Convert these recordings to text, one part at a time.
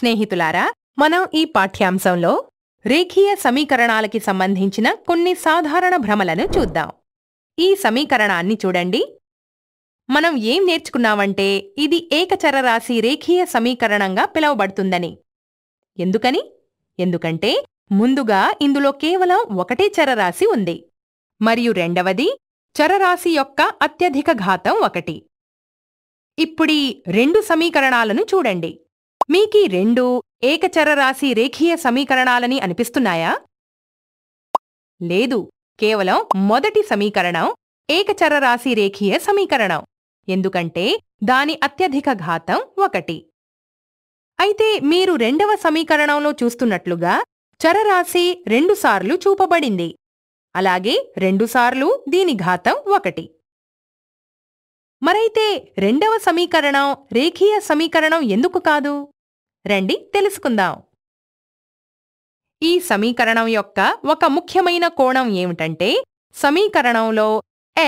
స్నేహితులారా మనం ఈ పాఠ్యాంశంలో రేఖీయ సమీకరణాలకి సంబంధించిన కొన్ని సాధారణ భ్రమలను చూద్దాం ఈ సమీకరణాన్ని చూడండి మనం ఏం నేర్చుకున్నామంటే ఇది ఏకచరరాశి రేఖీయ సమీకరణంగా పిలువబడుతుందని ఎందుకని ఎందుకంటే ముందుగా ఇందులో కేవలం ఒకటే చరరాశి ఉంది మరియు రెండవది చరరాశి యొక్క అత్యధిక ఘాతం ఒకటి ఇప్పుడీ రెండు సమీకరణాలను చూడండి మీకీ రెండూ ఏకచర రాశి రేఖీయ సమీకరణాలని అనిపిస్తున్నాయా లేదు కేవలం మొదటి సమీకరణం ఏకచర రాశి రేఖీయ సమీకరణం ఎందుకంటే దాని అత్యధిక ఘాతం ఒకటి అయితే మీరు రెండవ సమీకరణంలో చూస్తున్నట్లుగా చరరాశి రెండుసార్లు చూపబడింది అలాగే రెండుసార్లు దీని ఘాతం ఒకటి మరైతే రెండవ సమీకరణం రేఖీయ సమీకరణం ఎందుకు కాదు రండి తెలుసుకుందాం ఈ సమీకరణం యొక్క ఒక ముఖ్యమైన కోణం ఏమిటంటే సమీకరణంలో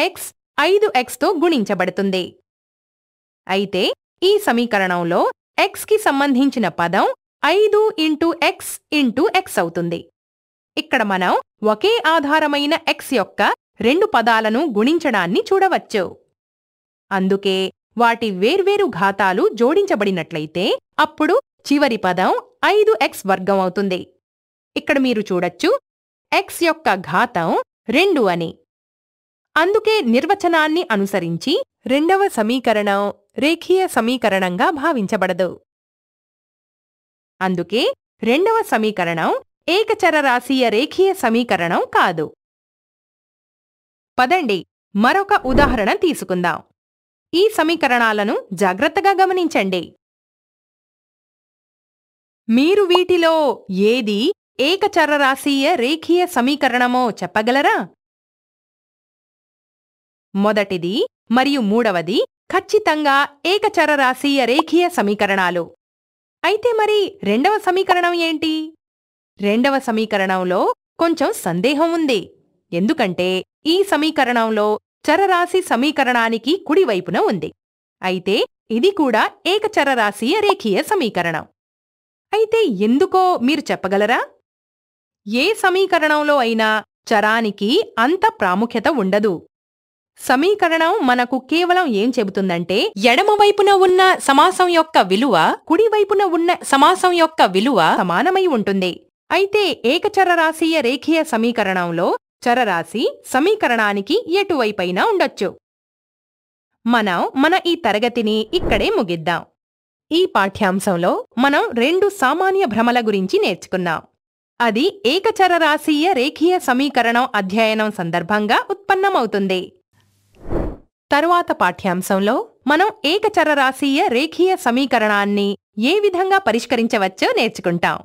ఎక్స్ ఐదు ఎక్స్తో గుణించబడుతుంది అయితే ఈ సమీకరణంలో ఎక్స్కి సంబంధించిన పదం ఐదు ఇంటూ ఎక్స్ ఇంటూ ఎక్స్ అవుతుంది ఇక్కడ మనం ఒకే ఆధారమైన ఎక్స్ యొక్క రెండు పదాలను గుణించడాన్ని చూడవచ్చు అందుకే వాటి వేర్వేరు ఘాతాలు జోడించబడినట్లయితే అప్పుడు చివరి పదం ఐదు ఎక్స్ వర్గం అవుతుంది ఇక్కడ మీరు చూడొచ్చు ఎక్స్ యొక్క ఘాతం రెండు అని అందుకే నిర్వచనాన్ని అనుసరించి రెండవ సమీకరణం రేఖీయ సమీకరణంగా భావించబడదు అందుకే రెండవ సమీకరణం ఏకచరరాశీయ రేఖీయ సమీకరణం కాదు పదండి మరొక ఉదాహరణ తీసుకుందాం ఈ సమీకరణాలను జాగ్రత్తగా గమనించండి మీరు వీటిలో ఏది ఏకచరరాశీయ రేఖీయ సమీకరణమో చెప్పగలరా మొదటిది మరియు మూడవది ఖచ్చితంగా ఏకచరరాశీయ రేఖీయ సమీకరణాలు అయితే మరి రెండవ సమీకరణం ఏంటి రెండవ సమీకరణంలో కొంచెం సందేహం ఉంది ఎందుకంటే ఈ సమీకరణంలో చరరాశి సమీకరణానికి కుడివైపున ఉంది అయితే ఇది కూడా ఏకచరరాశీయ రేఖీయ సమీకరణం అయితే ఎందుకో మీరు చెప్పగలరా ఏ సమీకరణంలో అయినా చరానికి అంత ప్రాముఖ్యత ఉండదు సమీకరణం మనకు కేవలం ఏం చెబుతుందంటే ఎడమవైపున ఉన్న సమాసం యొక్క విలువ కుడివైపున ఉన్న సమాసం యొక్క విలువ సమానమై ఉంటుంది అయితే ఏకచరరాశీయ రేఖీయ సమీకరణంలో చరరాశి సమీకరణానికి ఎటువైపైనా ఉండొచ్చు మనం మన ఈ తరగతిని ఇక్కడే ముగిద్దాం ఈ పాఠ్యాంశంలో మనం రెండు సామాన్య భ్రమల గురించి నేర్చుకున్నాం అది ఏకచర రాశీయ రేఖీయ సమీకరణం అధ్యయనం సందర్భంగా ఉత్పన్నమవుతుంది తరువాత పాఠ్యాంశంలో మనం ఏకచర రాశీయ రేఖీయ సమీకరణాన్ని ఏ విధంగా పరిష్కరించవచ్చో నేర్చుకుంటాం